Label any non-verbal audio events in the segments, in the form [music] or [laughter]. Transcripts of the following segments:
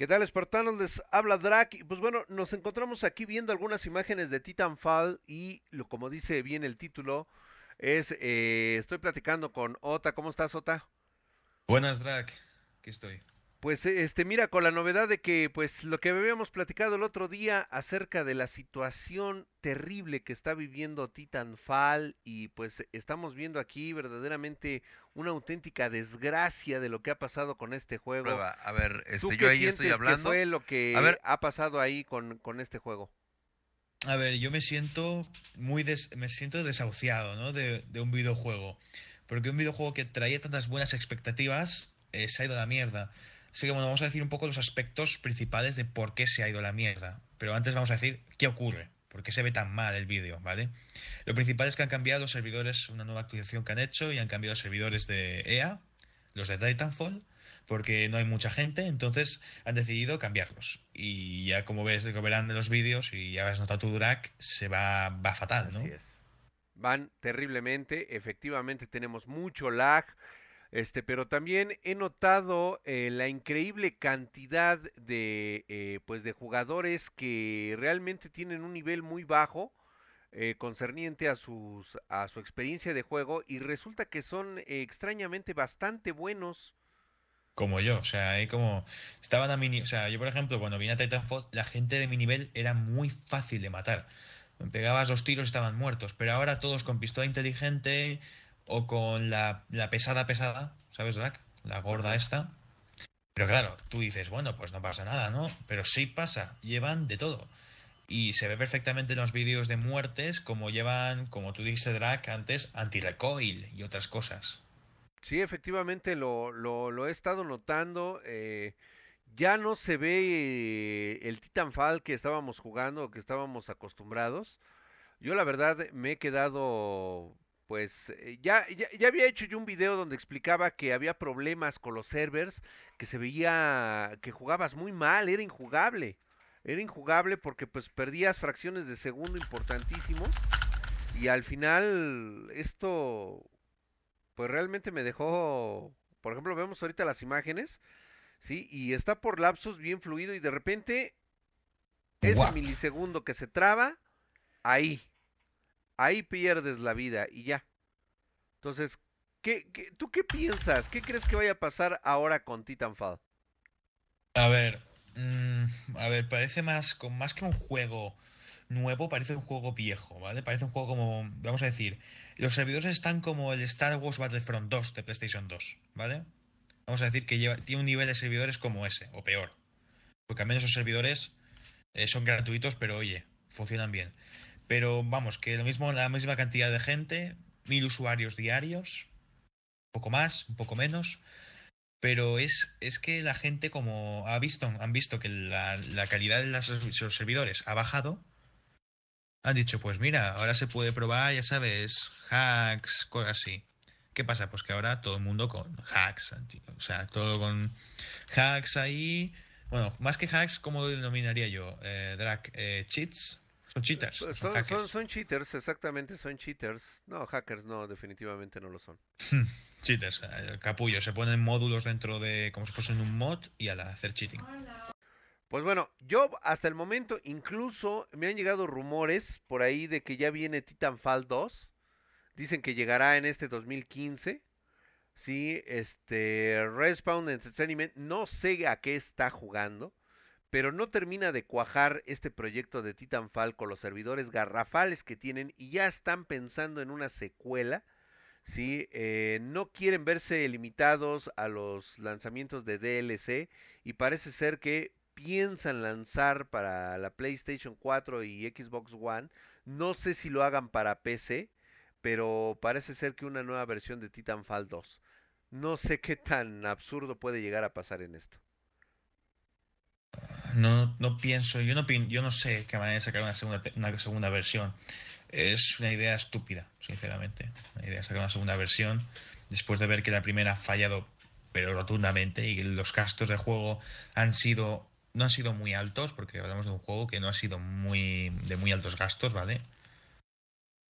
¿Qué tal, espartanos? Les habla Drac. pues bueno, nos encontramos aquí viendo algunas imágenes de Titanfall. Y lo, como dice bien el título, es. Eh, estoy platicando con Ota. ¿Cómo estás, Ota? Buenas, Drac. Aquí estoy. Pues este, mira, con la novedad de que, pues, lo que habíamos platicado el otro día acerca de la situación terrible que está viviendo Titanfall, y pues estamos viendo aquí verdaderamente una auténtica desgracia de lo que ha pasado con este juego. A ver, este, yo ahí estoy hablando. Que fue lo que ha pasado ahí con, con este juego? A ver, yo me siento muy me siento desahuciado, ¿no? De, un videojuego. Porque un videojuego que traía tantas buenas expectativas eh, se ha ido a la mierda. Así que bueno, vamos a decir un poco los aspectos principales de por qué se ha ido la mierda. Pero antes vamos a decir qué ocurre, por qué se ve tan mal el vídeo, ¿vale? Lo principal es que han cambiado los servidores, una nueva actualización que han hecho y han cambiado los servidores de EA, los de Titanfall, porque no hay mucha gente, entonces han decidido cambiarlos. Y ya como ves, que verán de los vídeos y ya has notado tu Durac, se va, va fatal, ¿no? Así es. Van terriblemente, efectivamente tenemos mucho lag, este, pero también he notado eh, la increíble cantidad de, eh, pues de jugadores que realmente tienen un nivel muy bajo eh, concerniente a, sus, a su experiencia de juego y resulta que son extrañamente bastante buenos. Como yo, o sea, como. Estaban a mini. O sea, yo por ejemplo, cuando vine a Titanfall, la gente de mi nivel era muy fácil de matar. pegabas dos tiros y estaban muertos, pero ahora todos con pistola inteligente, o con la, pesada, pesada, ¿sabes, Drac? La gorda esta. Pero claro, tú dices, bueno, pues no pasa nada, ¿no? Pero sí pasa, llevan de todo. Y se ve perfectamente en los vídeos de muertes como llevan, como tú dijiste, Drac, antes, anti-recoil y otras cosas. Sí, efectivamente lo, lo, he estado notando. Eh, ya no se ve eh, el Titanfall que estábamos jugando o que estábamos acostumbrados. Yo la verdad me he quedado pues eh, ya, ya, había hecho yo un video donde explicaba que había problemas con los servers, que se veía que jugabas muy mal, era injugable. Era injugable porque pues perdías fracciones de segundo importantísimos. Y al final esto pues realmente me dejó, por ejemplo, vemos ahorita las imágenes, ¿sí? Y está por lapsos bien fluido y de repente ese milisegundo que se traba, ahí Ahí pierdes la vida y ya. Entonces, ¿qué, tú qué piensas? ¿Qué crees que vaya a pasar ahora con Titanfall? A ver, mm, a ver, parece más, con, más que un juego nuevo, parece un juego viejo, ¿vale? Parece un juego como, vamos a decir, los servidores están como el Star Wars Battlefront 2 de PlayStation 2, ¿vale? Vamos a decir que lleva, tiene un nivel de servidores como ese, o peor. Porque al menos esos servidores eh, son gratuitos, pero oye, funcionan bien. Pero vamos, que lo mismo, la misma cantidad de gente, mil usuarios diarios, un poco más, un poco menos. Pero es, es que la gente, como ha visto, han visto que la, calidad de los servidores ha bajado, han dicho, pues mira, ahora se puede probar, ya sabes, hacks, cosas así. ¿Qué pasa? Pues que ahora todo el mundo con hacks, o sea, todo con hacks ahí. Bueno, más que hacks, ¿cómo lo denominaría yo? Eh, drag eh, cheats son cheaters. Pues son, cheaters, exactamente, son cheaters. No, hackers no, definitivamente no lo son. Hmm, cheaters, eh, capullo, se ponen módulos dentro de como si fuesen un mod y al hacer cheating. Pues bueno, yo hasta el momento incluso me han llegado rumores por ahí de que ya viene Titanfall 2. Dicen que llegará en este 2015. Sí, este Respawn Entertainment no sé a qué está jugando pero no termina de cuajar este proyecto de Titanfall con los servidores garrafales que tienen y ya están pensando en una secuela. ¿sí? Eh, no quieren verse limitados a los lanzamientos de DLC y parece ser que piensan lanzar para la PlayStation 4 y Xbox One. No sé si lo hagan para PC, pero parece ser que una nueva versión de Titanfall 2. No sé qué tan absurdo puede llegar a pasar en esto. No, no pienso, yo no, yo no sé qué manera de sacar una segunda, una segunda versión. Es una idea estúpida, sinceramente. Una idea de sacar una segunda versión después de ver que la primera ha fallado, pero rotundamente, y los gastos de juego han sido no han sido muy altos, porque hablamos de un juego que no ha sido muy de muy altos gastos, ¿vale?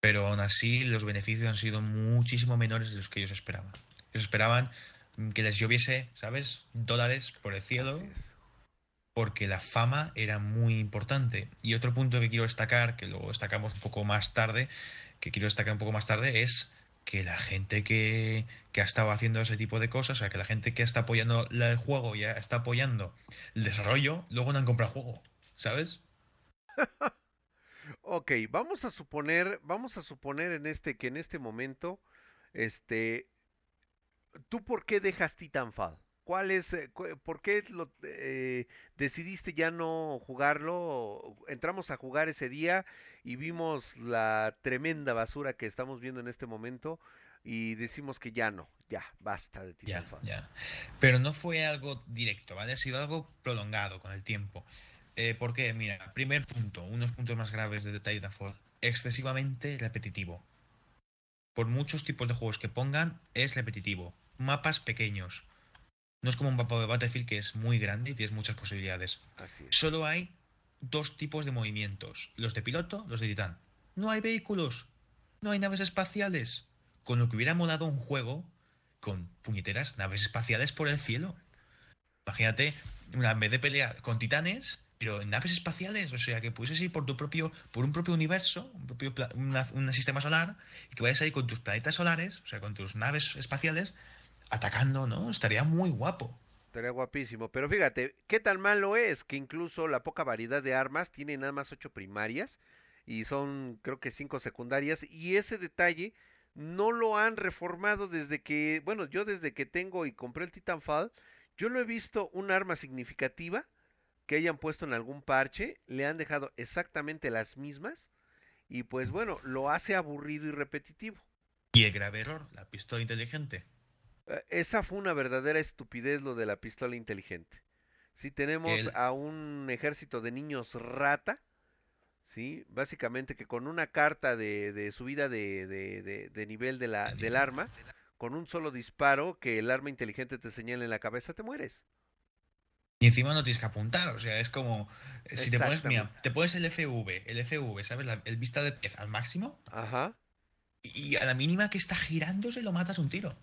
Pero aún así los beneficios han sido muchísimo menores de los que ellos esperaban. Ellos esperaban que les lloviese, ¿sabes? Dólares por el cielo porque la fama era muy importante. Y otro punto que quiero destacar, que lo destacamos un poco más tarde, que quiero destacar un poco más tarde, es que la gente que, ha estado haciendo ese tipo de cosas, o sea, que la gente que está apoyando el juego y está apoyando el desarrollo, luego no han comprado juego, ¿sabes? [laughs] ok, vamos a suponer, vamos a suponer en este que en este momento, este, ¿tú por qué dejas Titanfall? ¿Cuál es, eh, por qué lo, eh, decidiste ya no jugarlo? Entramos a jugar ese día y vimos la tremenda basura que estamos viendo en este momento y decimos que ya no, ya, basta de Titanfall. Ya, ya. Pero no fue algo directo, ¿vale? Ha sido algo prolongado con el tiempo. Eh, Porque, Mira, primer punto, unos puntos más graves de Titanfall. Excesivamente repetitivo. Por muchos tipos de juegos que pongan, es repetitivo. Mapas pequeños no es como un papá de decir que es muy grande y tienes muchas posibilidades. Solo hay dos tipos de movimientos, los de piloto, los de titán. No hay vehículos, no hay naves espaciales. Con lo que hubiera molado un juego con puñeteras naves espaciales por el cielo. Imagínate, una, en vez de pelear con titanes, pero en naves espaciales, o sea, que pudieses ir por tu propio, por un propio universo, un propio un sistema solar, y que vayas ahí con tus planetas solares, o sea, con tus naves espaciales, atacando, ¿no? Estaría muy guapo. Estaría guapísimo. Pero fíjate, ¿qué tan malo es que incluso la poca variedad de armas tiene nada más ocho primarias y son creo que cinco secundarias y ese detalle no lo han reformado desde que, bueno, yo desde que tengo y compré el Titanfall, yo no he visto un arma significativa que hayan puesto en algún parche, le han dejado exactamente las mismas y pues bueno, lo hace aburrido y repetitivo. Y el grave error, la pistola inteligente. Eh, esa fue una verdadera estupidez lo de la pistola inteligente. Si tenemos a un ejército de niños rata, ¿sí? Básicamente que con una carta de, de subida de, de, de, nivel de la, del arma, con un solo disparo que el arma inteligente te señale en la cabeza, te mueres. Y encima no tienes que apuntar, o sea, es como eh, si te pones, te pones el FV, el FV, ¿sabes? La, el vista de pez al máximo. Ajá. Y a la mínima que está girándose lo matas un tiro.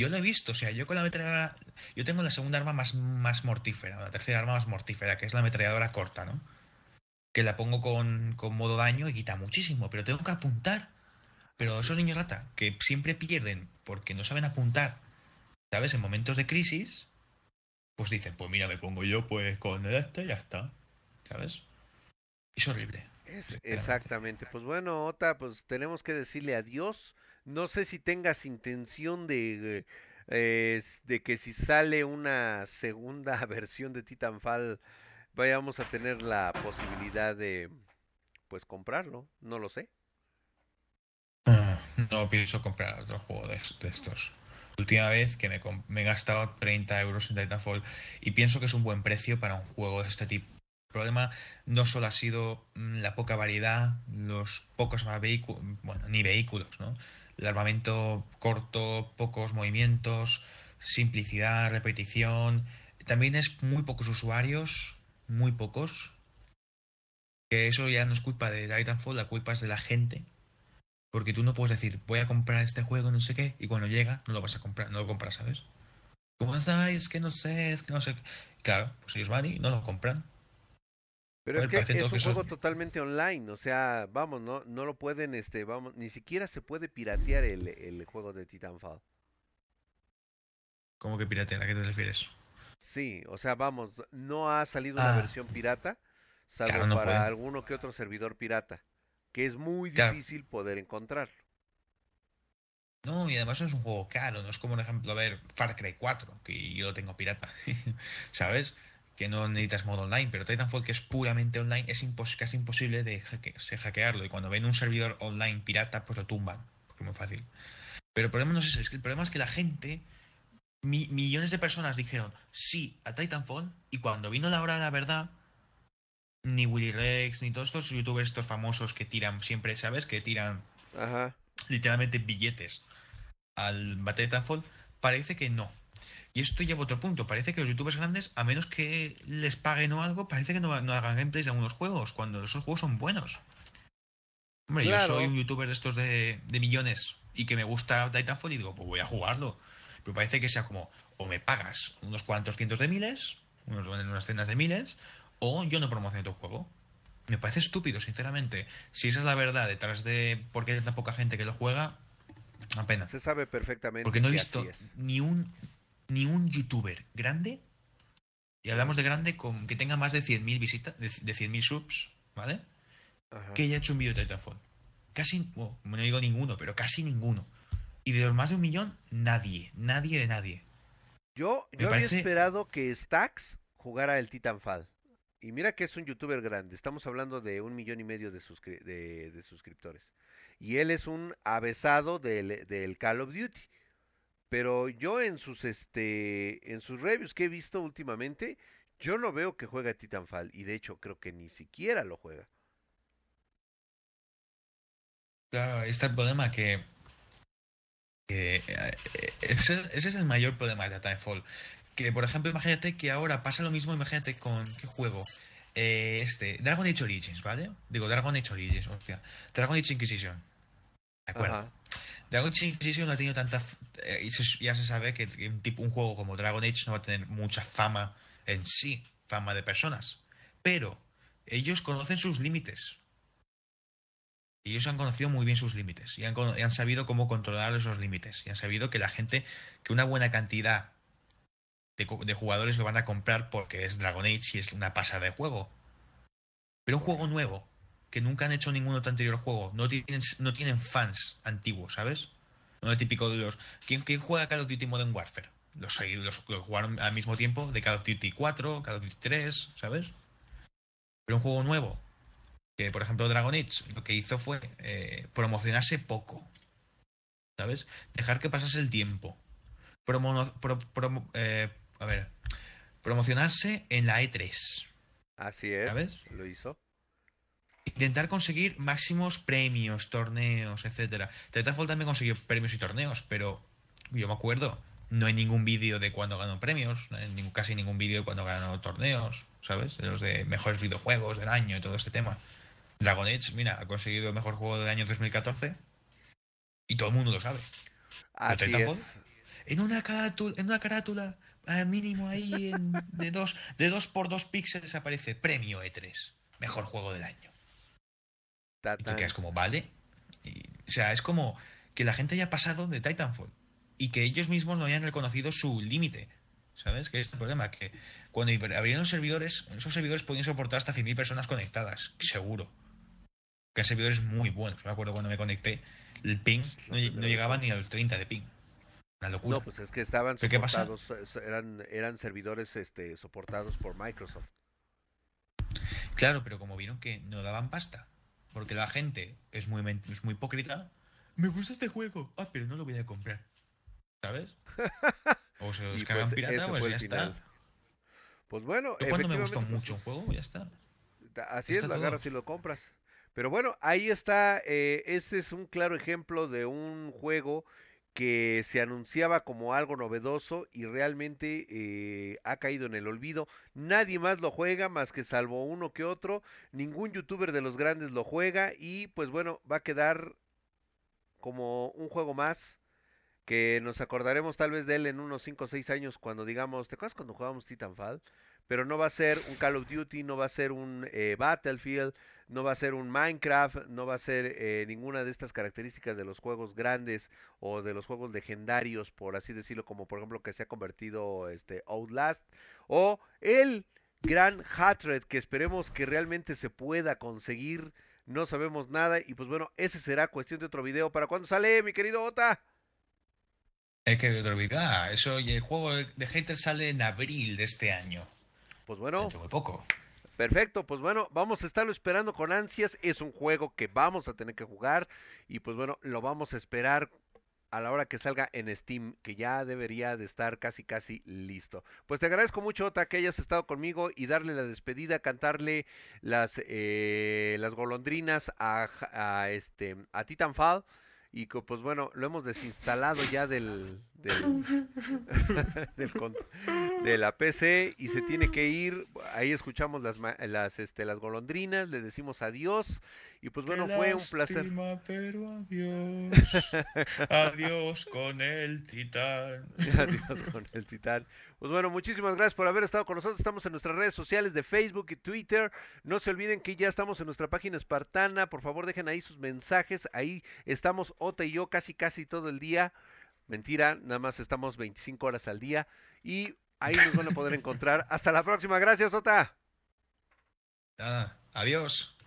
Yo lo he visto, o sea, yo con la ametralladora. Yo tengo la segunda arma más, más mortífera, la tercera arma más mortífera, que es la ametralladora corta, ¿no? Que la pongo con, con modo daño y quita muchísimo, pero tengo que apuntar. Pero esos niños rata, que siempre pierden porque no saben apuntar, ¿sabes? En momentos de crisis, pues dicen, pues mira, me pongo yo pues con este y ya está, ¿sabes? Es horrible. Es, exactamente. Pues bueno, Ota, pues tenemos que decirle adiós. No sé si tengas intención de, eh, de que si sale una segunda [laughs] versión de Titanfall, vayamos a tener la posibilidad de, pues, comprarlo. No lo sé. Ah, no pienso comprar otro juego de, estos. última vez que me, me he gastado 30 euros en Titanfall y pienso que es un buen precio para un juego de este tipo el problema no solo ha sido mm, la poca variedad, los pocos vehículos, bueno, ni vehículos, ¿no? El armamento corto, pocos movimientos, simplicidad, repetición. También es muy pocos usuarios, muy pocos. Que eso ya no es culpa de Titanfall, la culpa es de la gente. Porque tú no puedes decir, voy a comprar este juego, no sé qué, y cuando llega no lo vas a comprar, no lo compras, ¿sabes? Como, es que no sé, es que no sé. Claro, pues ellos van y no lo compran. Pero pues es que es un juego totalmente online, o sea, vamos, no, no lo pueden, este, vamos, ni siquiera se puede piratear el, el juego de Titanfall. ¿Cómo que piratear? ¿A qué te refieres? Sí, o sea, vamos, no ha salido una ah. versión pirata, salvo para alguno que otro servidor pirata, que es muy difícil poder encontrarlo. No, y además es un juego caro, no es como, por ejemplo, a ver, Far Cry 4, que yo tengo pirata, [laughs] ¿sabes? que no necesitas modo online, pero Titanfall que es puramente online es casi imposible de hackearlo y cuando ven un servidor online pirata pues lo tumban, es muy fácil. Pero el problema no es ese, que el problema es que la gente, millones de personas dijeron sí a Titanfall y cuando vino la hora de la verdad, ni Willy Rex, ni todos estos youtubers, estos famosos que tiran siempre, ¿sabes? Que tiran literalmente billetes al Titanfall, parece que no, y esto lleva a otro punto. Parece que los youtubers grandes, a menos que les paguen o algo, parece que no, no hagan gameplays de algunos juegos, cuando esos juegos son buenos. Hombre, yo soy un youtuber de estos de, millones y que me gusta Titanfall y digo, pues voy a jugarlo. Pero parece que sea como, o me pagas unos cuantos cientos de miles, unos, unas cenas de miles, o yo no promociono tu juego. Me parece estúpido, sinceramente. Si esa es la verdad detrás de por qué hay tan poca gente que lo juega, apenas. Se sabe perfectamente. Porque no he visto ni un ni un youtuber grande, y hablamos de grande con que tenga más de 100.000 visitas, de, cien 100.000 subs, ¿vale? Que haya hecho un vídeo de Titanfall. Casi, bueno, no digo ninguno, pero casi ninguno. Y de los más de un millón, nadie, nadie de nadie. Yo, yo había esperado que Stax jugara el Titanfall. Y mira que es un youtuber grande. Estamos hablando de un millón y medio de, de, suscriptores. Y él es un avesado del Call of Duty. Pero yo en sus este en sus reviews que he visto últimamente, yo no veo que juega Titanfall y de hecho creo que ni siquiera lo juega. Claro, ahí está el problema que, eh, ese, es el mayor problema de Titanfall. Que por ejemplo, imagínate que ahora pasa lo mismo, imagínate con qué juego. Eh, este, Dragon Age Origins, ¿vale? Digo, Dragon Age Origins, hostia. Dragon Age Inquisition. ¿De acuerdo? Dragon Age Inquisition no ha tenido tanta. Eh, ya se sabe que un, tipo, un juego como Dragon Age no va a tener mucha fama en sí, fama de personas. Pero ellos conocen sus límites. Ellos han conocido muy bien sus límites y han, sabido cómo controlar esos límites. Y han sabido que la gente, que una buena cantidad de, de jugadores lo van a comprar porque es Dragon Age y es una pasada de juego. Pero un juego nuevo, que nunca han hecho ningún otro anterior juego. No tienen, no tienen fans antiguos, ¿sabes? No es típico de los. ¿Quién, juega Call of Duty Modern Warfare? Los, los jugaron al mismo tiempo de Call of Duty 4, Call of Duty 3, ¿sabes? Pero un juego nuevo. Que, por ejemplo, Dragon Age lo que hizo fue eh, promocionarse poco. ¿Sabes? Dejar que pasase el tiempo. Eh, a ver. Promocionarse en la E3. Así es. ¿Sabes? Lo hizo intentar conseguir máximos premios, torneos, etcétera. Titanfall también consiguió premios y torneos, pero yo me acuerdo, no hay ningún vídeo de cuando ganó premios, casi ningún vídeo de cuando ganó torneos, ¿sabes? los de mejores videojuegos del año y todo este tema. Dragon Age, mira, ha conseguido el mejor juego del año 2014 y todo el mundo lo sabe. Así es. En una carátula, en una carátula al mínimo ahí de dos, de dos por dos píxeles aparece premio E3, mejor juego del año. Y te como, vale. o sea, es como que la gente haya pasado de Titanfall y que ellos mismos no hayan reconocido su límite. ¿Sabes? Que es el problema, que cuando abrieron los servidores, esos servidores podían soportar hasta 100.000 personas conectadas, seguro. Que eran servidores muy buenos. Me acuerdo cuando me conecté, el ping no, llegaba ni al 30 de ping. Una locura. No, pues es que estaban soportados, eh, eran, eran servidores este, soportados por Microsoft. Claro, pero como vieron que no daban pasta, porque la gente es muy, es muy hipócrita. Me gusta este juego. Ah, pero no lo voy a comprar. ¿Sabes? O se [laughs] lo descargan pues pirata, pues ya está. Pues bueno, Yo cuando me gusta mucho pues, un juego, ya está. Así es, lo agarras y lo compras. Pero bueno, ahí está. Eh, este es un claro ejemplo de un juego que se anunciaba como algo novedoso y realmente eh, ha caído en el olvido. Nadie más lo juega más que salvo uno que otro. Ningún youtuber de los grandes lo juega y pues bueno, va a quedar como un juego más que nos acordaremos tal vez de él en unos 5 o 6 años cuando digamos, ¿te acuerdas cuando jugábamos Titanfall? Pero no va a ser un Call of Duty, no va a ser un eh, Battlefield, no va a ser un Minecraft, no va a ser eh, ninguna de estas características de los juegos grandes o de los juegos legendarios, por así decirlo, como por ejemplo que se ha convertido este Outlast o el gran Hatred que esperemos que realmente se pueda conseguir. No sabemos nada y pues bueno, ese será cuestión de otro video. ¿Para cuándo sale, mi querido Ota? Es que eso y el juego de hater sale en abril de este año. Pues bueno. muy poco. Perfecto, pues bueno, vamos a estarlo esperando con ansias. Es un juego que vamos a tener que jugar y pues bueno, lo vamos a esperar a la hora que salga en Steam, que ya debería de estar casi casi listo. Pues te agradezco mucho, Ota, que hayas estado conmigo y darle la despedida, cantarle las, eh, las golondrinas a, este, a Titanfall. Y que, pues bueno, lo hemos desinstalado ya del, del, [laughs] [laughs] del, de la PC y se tiene que ir. Ahí escuchamos las, las, este, las golondrinas, le decimos adiós. Y pues bueno, fue un placer. Pero [laughs] adiós. adiós con el titán. [laughs] adiós con el titán. Pues bueno, muchísimas gracias por haber estado con nosotros. Estamos en nuestras redes sociales de Facebook y Twitter. No se olviden que ya estamos en nuestra página espartana. Por favor, dejen ahí sus mensajes. Ahí estamos Ota y yo casi casi todo el día. Mentira, nada más estamos 25 horas al día. Y Ahí nos van a poder encontrar. Hasta la próxima. Gracias, Ota. Nada. Adiós.